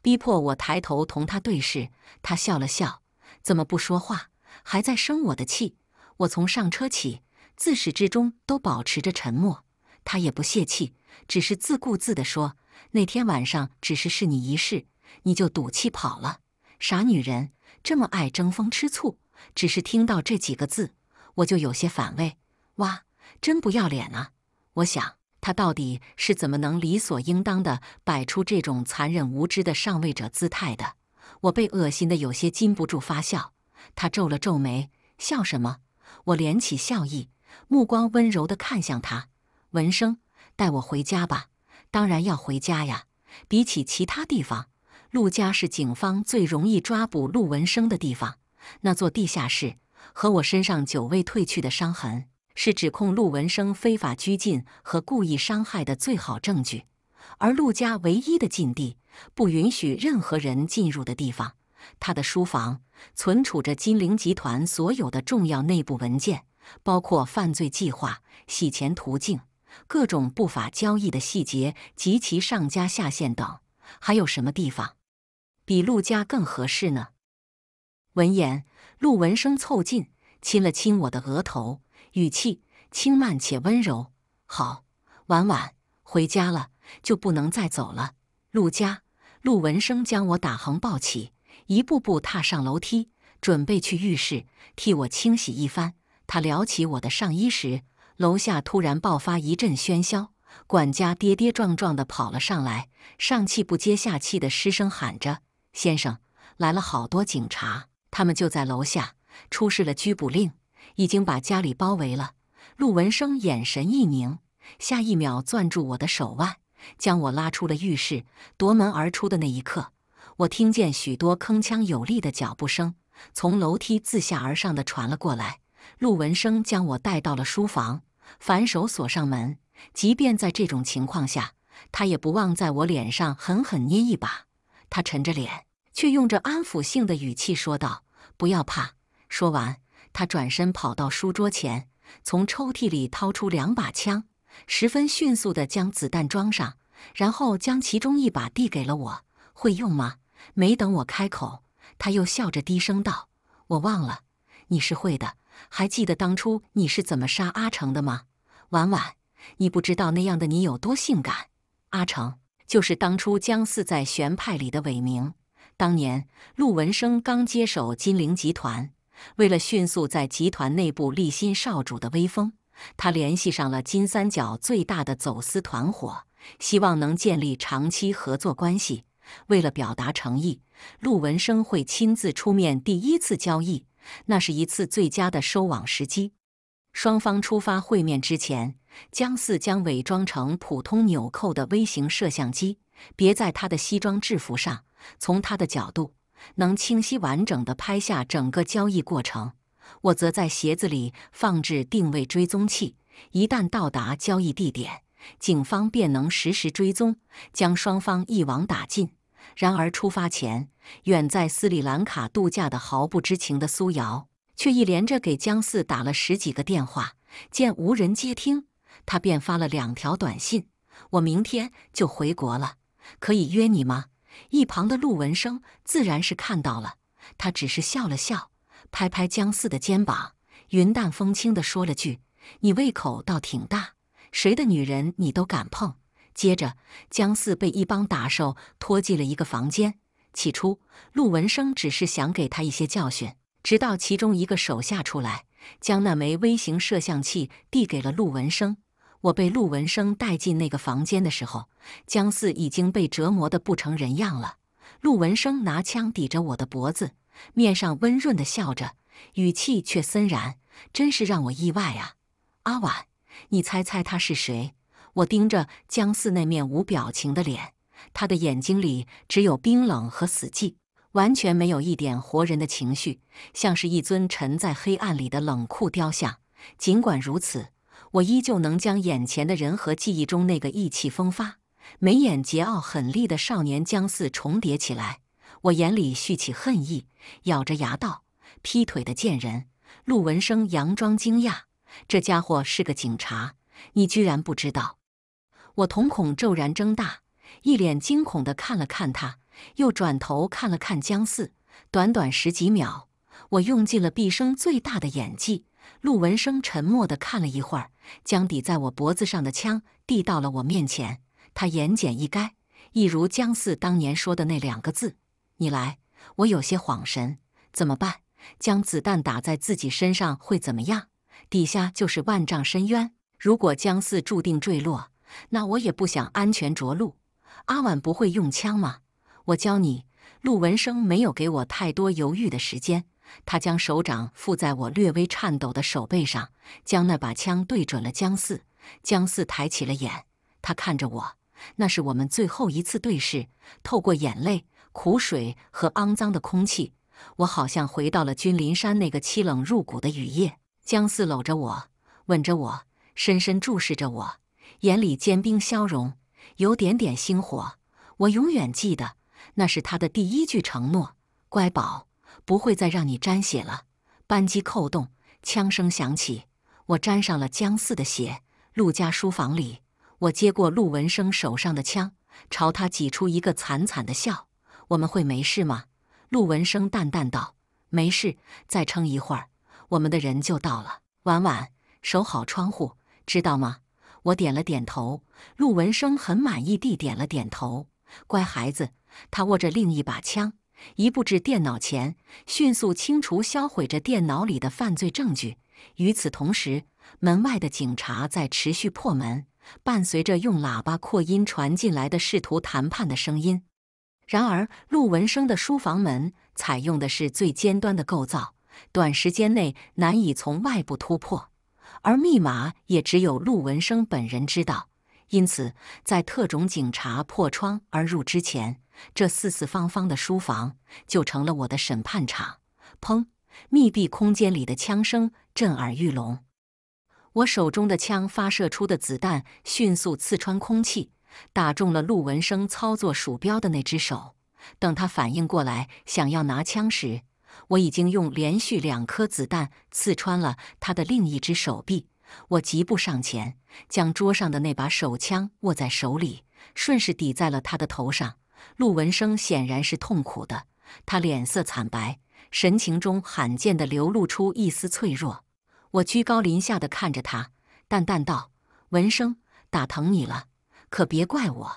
逼迫我抬头同他对视。他笑了笑：“怎么不说话？还在生我的气？”我从上车起，自始至终都保持着沉默。他也不泄气，只是自顾自地说。那天晚上只是试你一试，你就赌气跑了，傻女人，这么爱争风吃醋。只是听到这几个字，我就有些反胃。哇，真不要脸啊！我想，他到底是怎么能理所应当的摆出这种残忍无知的上位者姿态的？我被恶心的有些禁不住发笑。他皱了皱眉，笑什么？我敛起笑意，目光温柔的看向他。闻声，带我回家吧。当然要回家呀！比起其他地方，陆家是警方最容易抓捕陆文生的地方。那座地下室和我身上久未褪去的伤痕，是指控陆文生非法拘禁和故意伤害的最好证据。而陆家唯一的禁地，不允许任何人进入的地方，他的书房存储着金陵集团所有的重要内部文件，包括犯罪计划、洗钱途径。各种不法交易的细节及其上家下线等，还有什么地方比陆家更合适呢？闻言，陆文生凑近，亲了亲我的额头，语气轻慢且温柔：“好，婉婉，回家了就不能再走了。”陆家，陆文生将我打横抱起，一步步踏上楼梯，准备去浴室替我清洗一番。他撩起我的上衣时。楼下突然爆发一阵喧嚣，管家跌跌撞撞地跑了上来，上气不接下气地失声喊着：“先生，来了好多警察，他们就在楼下，出示了拘捕令，已经把家里包围了。”陆文生眼神一凝，下一秒攥住我的手腕，将我拉出了浴室。夺门而出的那一刻，我听见许多铿锵有力的脚步声从楼梯自下而上地传了过来。陆文生将我带到了书房，反手锁上门。即便在这种情况下，他也不忘在我脸上狠狠捏一把。他沉着脸，却用着安抚性的语气说道：“不要怕。”说完，他转身跑到书桌前，从抽屉里掏出两把枪，十分迅速地将子弹装上，然后将其中一把递给了我：“会用吗？”没等我开口，他又笑着低声道：“我忘了，你是会的。”还记得当初你是怎么杀阿成的吗，婉婉？你不知道那样的你有多性感。阿成就是当初江四在玄派里的伟名。当年陆文生刚接手金陵集团，为了迅速在集团内部立新少主的威风，他联系上了金三角最大的走私团伙，希望能建立长期合作关系。为了表达诚意，陆文生会亲自出面，第一次交易。那是一次最佳的收网时机。双方出发会面之前，姜四将伪装成普通纽扣的微型摄像机别在他的西装制服上，从他的角度能清晰完整地拍下整个交易过程。我则在鞋子里放置定位追踪器，一旦到达交易地点，警方便能实时追踪，将双方一网打尽。然而，出发前，远在斯里兰卡度假的毫不知情的苏瑶，却一连着给姜四打了十几个电话，见无人接听，他便发了两条短信：“我明天就回国了，可以约你吗？”一旁的陆文生自然是看到了，他只是笑了笑，拍拍姜四的肩膀，云淡风轻的说了句：“你胃口倒挺大，谁的女人你都敢碰。”接着，姜四被一帮打手拖进了一个房间。起初，陆文生只是想给他一些教训，直到其中一个手下出来，将那枚微型摄像器递给了陆文生。我被陆文生带进那个房间的时候，姜四已经被折磨得不成人样了。陆文生拿枪抵着我的脖子，面上温润的笑着，语气却森然，真是让我意外啊！阿婉，你猜猜他是谁？我盯着姜四那面无表情的脸，他的眼睛里只有冰冷和死寂，完全没有一点活人的情绪，像是一尊沉在黑暗里的冷酷雕像。尽管如此，我依旧能将眼前的人和记忆中那个意气风发、眉眼桀骜狠厉的少年姜四重叠起来。我眼里蓄起恨意，咬着牙道：“劈腿的贱人！”陆文生佯装惊讶：“这家伙是个警察，你居然不知道？”我瞳孔骤然睁大，一脸惊恐的看了看他，又转头看了看江四。短短十几秒，我用尽了毕生最大的演技。陆文生沉默的看了一会儿，将抵在我脖子上的枪递到了我面前。他言简意赅，一如江四当年说的那两个字：“你来。”我有些恍神，怎么办？将子弹打在自己身上会怎么样？底下就是万丈深渊。如果姜四注定坠落，那我也不想安全着陆。阿婉不会用枪吗？我教你。陆文生没有给我太多犹豫的时间。他将手掌附在我略微颤抖的手背上，将那把枪对准了姜四。姜四抬起了眼，他看着我，那是我们最后一次对视。透过眼泪、苦水和肮脏的空气，我好像回到了君临山那个凄冷入骨的雨夜。姜四搂着我，吻着我，深深注视着我。眼里坚冰消融，有点点星火。我永远记得，那是他的第一句承诺。乖宝，不会再让你沾血了。扳机扣动，枪声响起，我沾上了姜四的血。陆家书房里，我接过陆文生手上的枪，朝他挤出一个惨惨的笑。我们会没事吗？陆文生淡淡道：“没事，再撑一会儿，我们的人就到了。”婉婉，守好窗户，知道吗？我点了点头，陆文生很满意地点了点头。乖孩子，他握着另一把枪，一步至电脑前，迅速清除销毁着电脑里的犯罪证据。与此同时，门外的警察在持续破门，伴随着用喇叭扩音传进来的试图谈判的声音。然而，陆文生的书房门采用的是最尖端的构造，短时间内难以从外部突破。而密码也只有陆文生本人知道，因此在特种警察破窗而入之前，这四四方方的书房就成了我的审判场。砰！密闭空间里的枪声震耳欲聋，我手中的枪发射出的子弹迅速刺穿空气，打中了陆文生操作鼠标的那只手。等他反应过来想要拿枪时，我已经用连续两颗子弹刺穿了他的另一只手臂，我疾步上前，将桌上的那把手枪握在手里，顺势抵在了他的头上。陆文生显然是痛苦的，他脸色惨白，神情中罕见地流露出一丝脆弱。我居高临下地看着他，淡淡道：“文生，打疼你了，可别怪我。”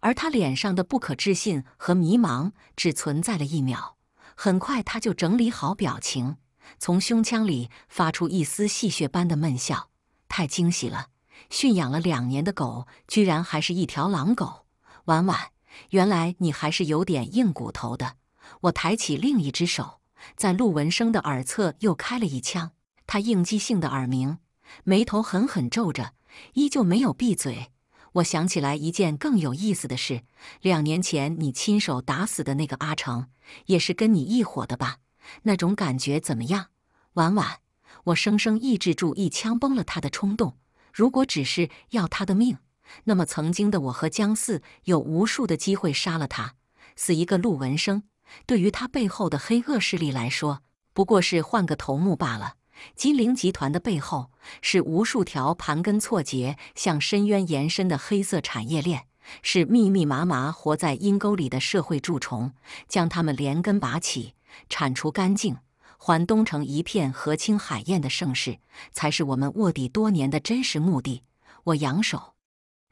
而他脸上的不可置信和迷茫只存在了一秒。很快他就整理好表情，从胸腔里发出一丝戏谑般的闷笑。太惊喜了，驯养了两年的狗居然还是一条狼狗。晚晚，原来你还是有点硬骨头的。我抬起另一只手，在陆文生的耳侧又开了一枪，他应激性的耳鸣，眉头狠狠皱着，依旧没有闭嘴。我想起来一件更有意思的事：两年前你亲手打死的那个阿成，也是跟你一伙的吧？那种感觉怎么样，婉婉？我生生抑制住一枪崩了他的冲动。如果只是要他的命，那么曾经的我和姜四有无数的机会杀了他。死一个陆文生，对于他背后的黑恶势力来说，不过是换个头目罢了。金陵集团的背后是无数条盘根错节、向深渊延伸的黑色产业链，是密密麻麻活在阴沟里的社会蛀虫。将它们连根拔起，铲除干净，还东城一片河清海晏的盛世，才是我们卧底多年的真实目的。我扬手，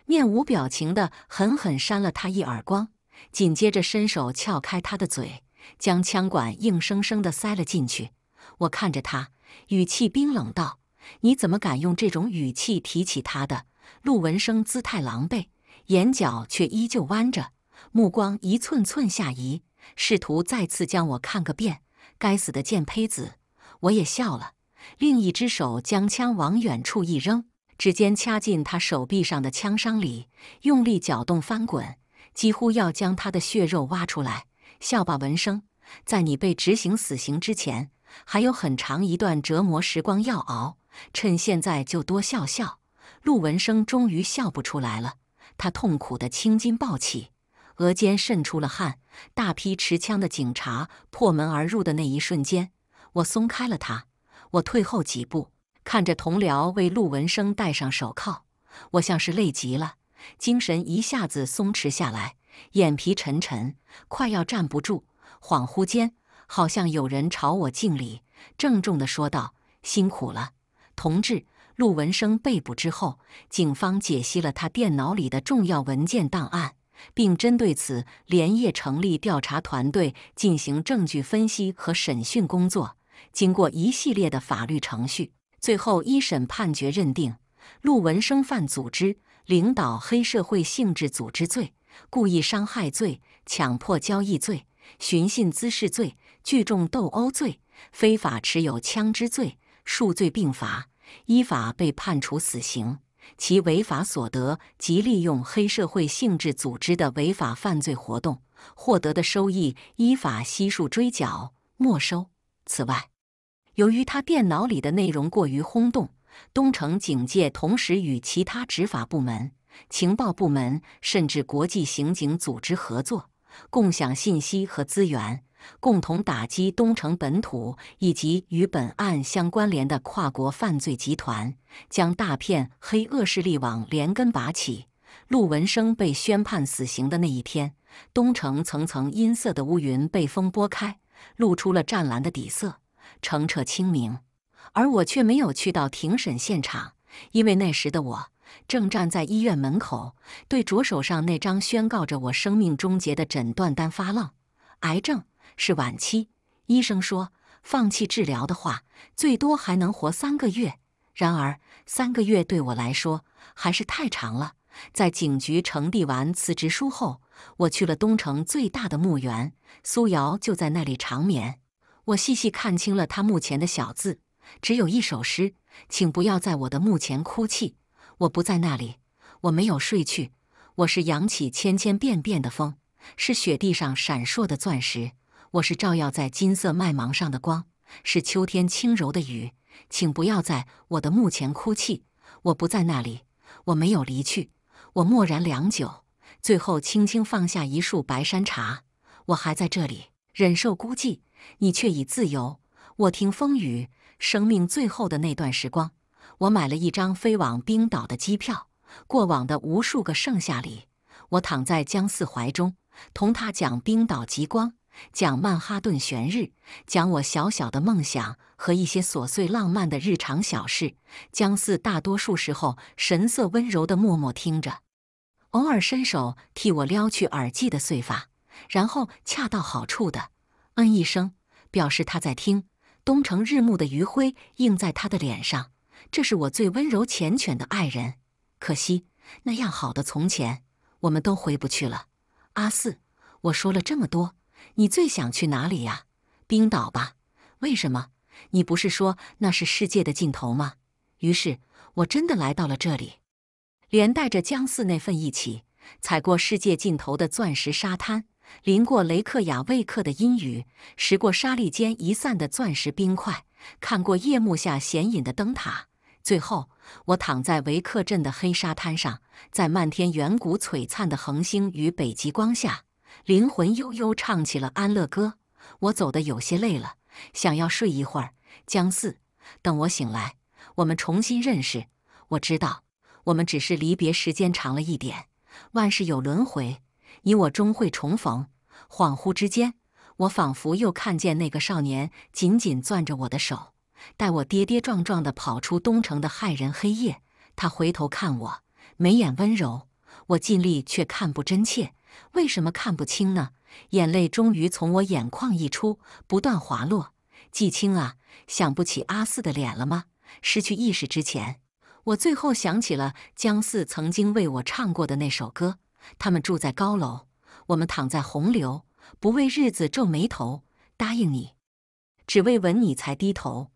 面无表情地狠狠扇了他一耳光，紧接着伸手撬开他的嘴，将枪管硬生生地塞了进去。我看着他。语气冰冷道：“你怎么敢用这种语气提起他的？”陆文生姿态狼狈，眼角却依旧弯着，目光一寸寸下移，试图再次将我看个遍。该死的贱胚子！我也笑了，另一只手将枪往远处一扔，指尖掐进他手臂上的枪伤里，用力搅动翻滚，几乎要将他的血肉挖出来。笑吧，文生，在你被执行死刑之前。还有很长一段折磨时光要熬，趁现在就多笑笑。陆文生终于笑不出来了，他痛苦的青筋暴起，额间渗出了汗。大批持枪的警察破门而入的那一瞬间，我松开了他，我退后几步，看着同僚为陆文生戴上手铐。我像是累极了，精神一下子松弛下来，眼皮沉沉，快要站不住。恍惚间。好像有人朝我敬礼，郑重地说道：“辛苦了，同志。”陆文生被捕之后，警方解析了他电脑里的重要文件档案，并针对此连夜成立调查团队进行证据分析和审讯工作。经过一系列的法律程序，最后一审判决认定陆文生犯组织领导黑社会性质组织罪、故意伤害罪、强迫交易罪、寻衅滋事罪。聚众斗殴罪、非法持有枪支罪，数罪并罚，依法被判处死刑。其违法所得及利用黑社会性质组织的违法犯罪活动获得的收益，依法悉数追缴、没收。此外，由于他电脑里的内容过于轰动，东城警界同时与其他执法部门、情报部门，甚至国际刑警组织合作，共享信息和资源。共同打击东城本土以及与本案相关联的跨国犯罪集团，将大片黑恶势力网连根拔起。陆文生被宣判死刑的那一天，东城层层阴色的乌云被风拨开，露出了湛蓝的底色，澄澈清明。而我却没有去到庭审现场，因为那时的我正站在医院门口，对着手上那张宣告着我生命终结的诊断单发愣——癌症。是晚期，医生说，放弃治疗的话，最多还能活三个月。然而，三个月对我来说还是太长了。在警局呈递完辞职书后，我去了东城最大的墓园，苏瑶就在那里长眠。我细细看清了他墓前的小字，只有一首诗：“请不要在我的墓前哭泣，我不在那里，我没有睡去，我是扬起千千遍遍的风，是雪地上闪烁的钻石。”我是照耀在金色麦芒上的光，是秋天轻柔的雨，请不要在我的墓前哭泣，我不在那里，我没有离去，我默然良久，最后轻轻放下一束白山茶，我还在这里忍受孤寂，你却已自由。我听风雨，生命最后的那段时光，我买了一张飞往冰岛的机票。过往的无数个盛夏里，我躺在姜四怀中，同他讲冰岛极光。讲曼哈顿悬日，讲我小小的梦想和一些琐碎浪漫的日常小事。姜四大多数时候神色温柔的默默听着，偶尔伸手替我撩去耳际的碎发，然后恰到好处的嗯一声，表示他在听。东城日暮的余晖映在他的脸上，这是我最温柔缱绻的爱人。可惜那样好的从前，我们都回不去了。阿四，我说了这么多。你最想去哪里呀？冰岛吧？为什么？你不是说那是世界的尽头吗？于是，我真的来到了这里，连带着姜四那份一起，踩过世界尽头的钻石沙滩，淋过雷克雅未克的阴雨，拾过沙砾间遗散的钻石冰块，看过夜幕下显隐的灯塔。最后，我躺在维克镇的黑沙滩上，在漫天远古璀璨的恒星与北极光下。灵魂悠悠唱起了安乐歌。我走得有些累了，想要睡一会儿。姜四，等我醒来，我们重新认识。我知道，我们只是离别时间长了一点。万事有轮回，你我终会重逢。恍惚之间，我仿佛又看见那个少年紧紧攥着我的手，带我跌跌撞撞地跑出东城的骇人黑夜。他回头看我，眉眼温柔。我尽力却看不真切。为什么看不清呢？眼泪终于从我眼眶溢出，不断滑落。季青啊，想不起阿四的脸了吗？失去意识之前，我最后想起了姜四曾经为我唱过的那首歌：他们住在高楼，我们躺在洪流，不为日子皱眉头。答应你，只为吻你才低头。